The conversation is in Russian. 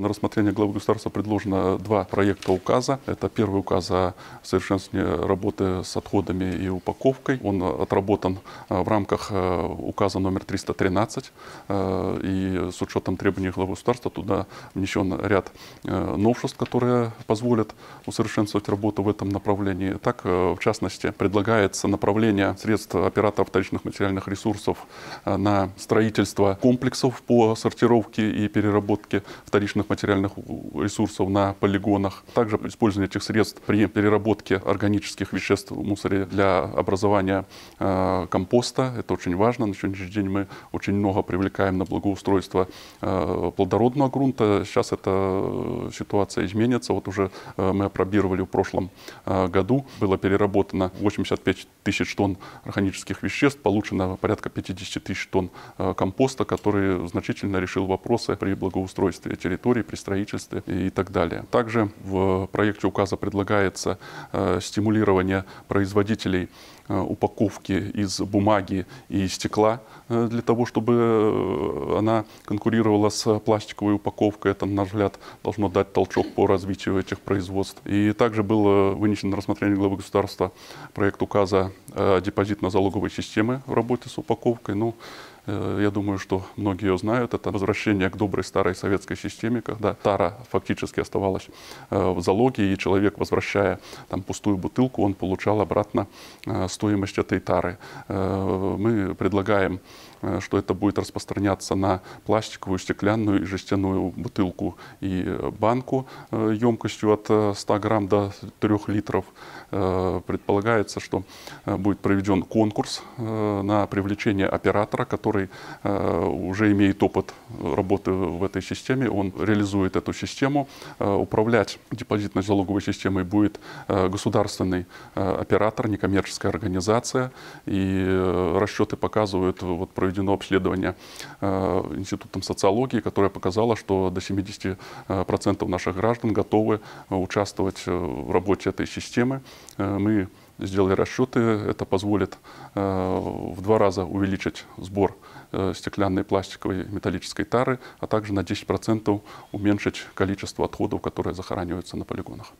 На рассмотрение главы государства предложено два проекта указа. Это первый указ о совершенствовании работы с отходами и упаковкой. Он отработан э, в рамках э, указа номер 313. Э, и с учетом требований главы государства туда внесен ряд новшеств, которые позволят усовершенствовать работу в этом направлении. Так, в частности, предлагается направление средств операторов вторичных материальных ресурсов на строительство комплексов по сортировке и переработке вторичных материальных ресурсов на полигонах. Также использование этих средств при переработке органических веществ в мусоре для образования э, компоста. Это очень важно. На сегодняшний день мы очень много привлекаем на благоустройство э, плодородного грунта. Сейчас эта ситуация изменится. Вот уже э, мы опробировали в прошлом э, году. Было переработано 85 тысяч тонн органических веществ, получено порядка 50 тысяч тонн э, компоста, который значительно решил вопросы при благоустройстве территории территории при строительстве и так далее. Также в проекте указа предлагается э, стимулирование производителей э, упаковки из бумаги и стекла э, для того, чтобы она конкурировала с пластиковой упаковкой. Это, на наш взгляд, должно дать толчок по развитию этих производств. И также был вынесен на рассмотрение главы государства проект указа Э, депозитно-залоговой системы в работе с упаковкой. Ну, э, я думаю, что многие ее знают. Это возвращение к доброй старой советской системе, когда тара фактически оставалась э, в залоге, и человек, возвращая там пустую бутылку, он получал обратно стоимость этой тары. Мы предлагаем что это будет распространяться на пластиковую, стеклянную и жестяную бутылку и банку емкостью от 100 грамм до 3 литров. Предполагается, что будет проведен конкурс э, на привлечение оператора, который э, уже имеет опыт э, работы в этой системе. Он реализует эту систему. Управлять депозитно-залоговой системой будет государственный оператор, некоммерческая организация. И расчеты показывают, вот проведено обследование Институтом социологии, которое показало, что до 70% наших граждан готовы участвовать в работе этой системы. Мы сделали расчеты, это позволит э, в два раза увеличить сбор э, стеклянной, пластиковой, металлической тары, а также на 10% уменьшить количество отходов, которые захораниваются на полигонах.